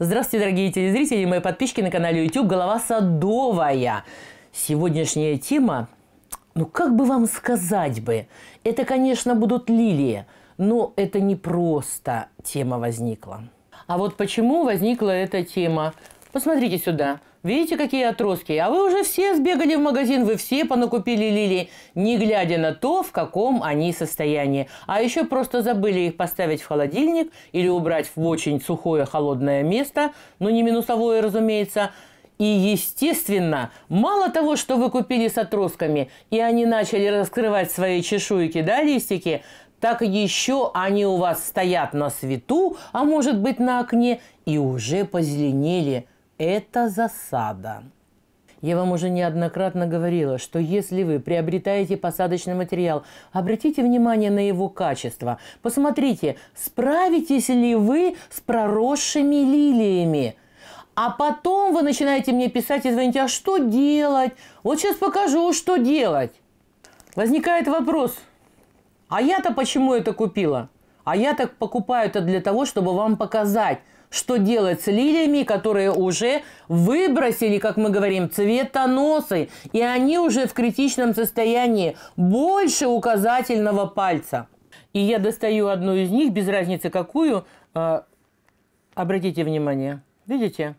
Здравствуйте, дорогие телезрители и мои подписчики на канале YouTube «Голова садовая». Сегодняшняя тема, ну как бы вам сказать бы, это, конечно, будут лилии, но это не просто тема возникла. А вот почему возникла эта тема? Посмотрите сюда. Видите, какие отростки? А вы уже все сбегали в магазин, вы все понакупили лилии, не глядя на то, в каком они состоянии. А еще просто забыли их поставить в холодильник или убрать в очень сухое холодное место, но ну, не минусовое, разумеется. И, естественно, мало того, что вы купили с отростками, и они начали раскрывать свои чешуйки, да, листики, так еще они у вас стоят на свету, а может быть на окне, и уже позеленели – это засада. Я вам уже неоднократно говорила, что если вы приобретаете посадочный материал, обратите внимание на его качество. Посмотрите, справитесь ли вы с проросшими лилиями. А потом вы начинаете мне писать и звонить, а что делать? Вот сейчас покажу, что делать. Возникает вопрос, а я-то почему это купила? А я так покупаю это для того, чтобы вам показать, что делать с лилиями, которые уже выбросили, как мы говорим, цветоносы, и они уже в критичном состоянии больше указательного пальца. И я достаю одну из них, без разницы какую. Э, обратите внимание, видите?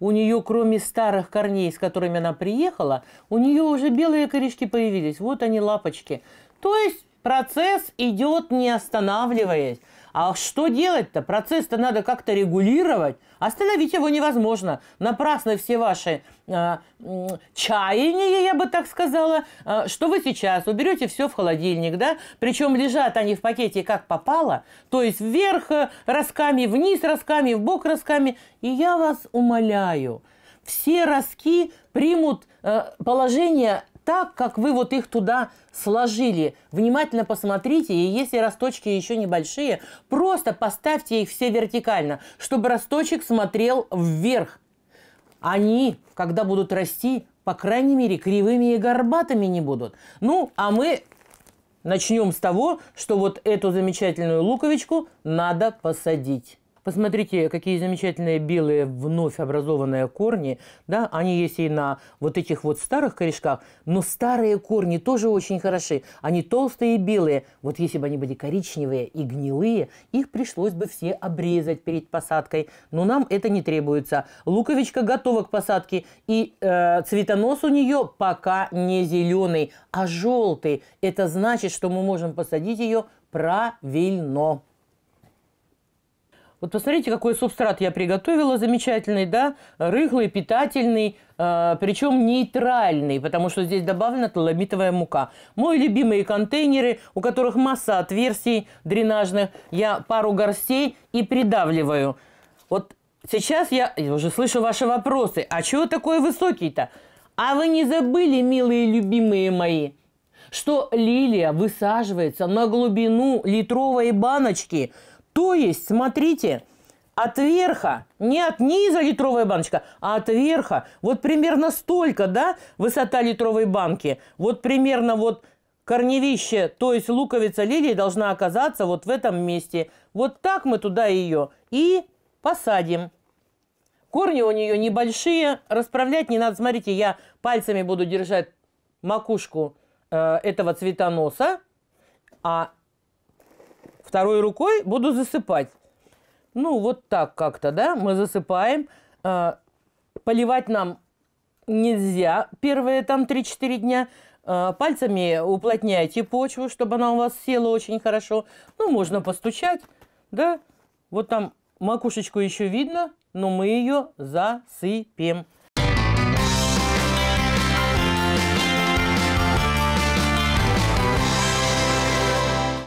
У нее, кроме старых корней, с которыми она приехала, у нее уже белые корешки появились. Вот они, лапочки. То есть Процесс идет не останавливаясь. А что делать-то? Процесс-то надо как-то регулировать. Остановить его невозможно. Напрасны все ваши э, чаяния, я бы так сказала, э, что вы сейчас уберете все в холодильник, да? Причем лежат они в пакете как попало, то есть вверх э, росками, вниз росками, вбок росками. И я вас умоляю, все роски примут э, положение так, как вы вот их туда сложили. Внимательно посмотрите, и если росточки еще небольшие, просто поставьте их все вертикально, чтобы росточек смотрел вверх. Они, когда будут расти, по крайней мере, кривыми и горбатыми не будут. Ну, а мы начнем с того, что вот эту замечательную луковичку надо посадить. Посмотрите, какие замечательные белые вновь образованные корни. Да? Они есть и на вот этих вот старых корешках, но старые корни тоже очень хороши. Они толстые и белые. Вот если бы они были коричневые и гнилые, их пришлось бы все обрезать перед посадкой. Но нам это не требуется. Луковичка готова к посадке. И э, цветонос у нее пока не зеленый, а желтый. Это значит, что мы можем посадить ее правильно. Вот посмотрите, какой субстрат я приготовила замечательный, да, рыхлый, питательный, э, а, причем нейтральный, потому что здесь добавлена таламитовая мука. Мои любимые контейнеры, у которых масса отверстий дренажных, я пару горстей и придавливаю. Вот сейчас я, я уже слышу ваши вопросы, а чего такой высокий-то? А вы не забыли, милые любимые мои, что лилия высаживается на глубину литровой баночки – то есть, смотрите, от верха, не от низа литровая баночка, а от верха. Вот примерно столько, да, высота литровой банки. Вот примерно вот корневище, то есть луковица лилии должна оказаться вот в этом месте. Вот так мы туда ее и посадим. Корни у нее небольшие, расправлять не надо. Смотрите, я пальцами буду держать макушку э, этого цветоноса, а второй рукой буду засыпать. Ну, вот так как-то, да, мы засыпаем. А, поливать нам нельзя первые там 3-4 дня. А, пальцами уплотняйте почву, чтобы она у вас села очень хорошо. Ну, можно постучать, да. Вот там макушечку еще видно, но мы ее засыпем.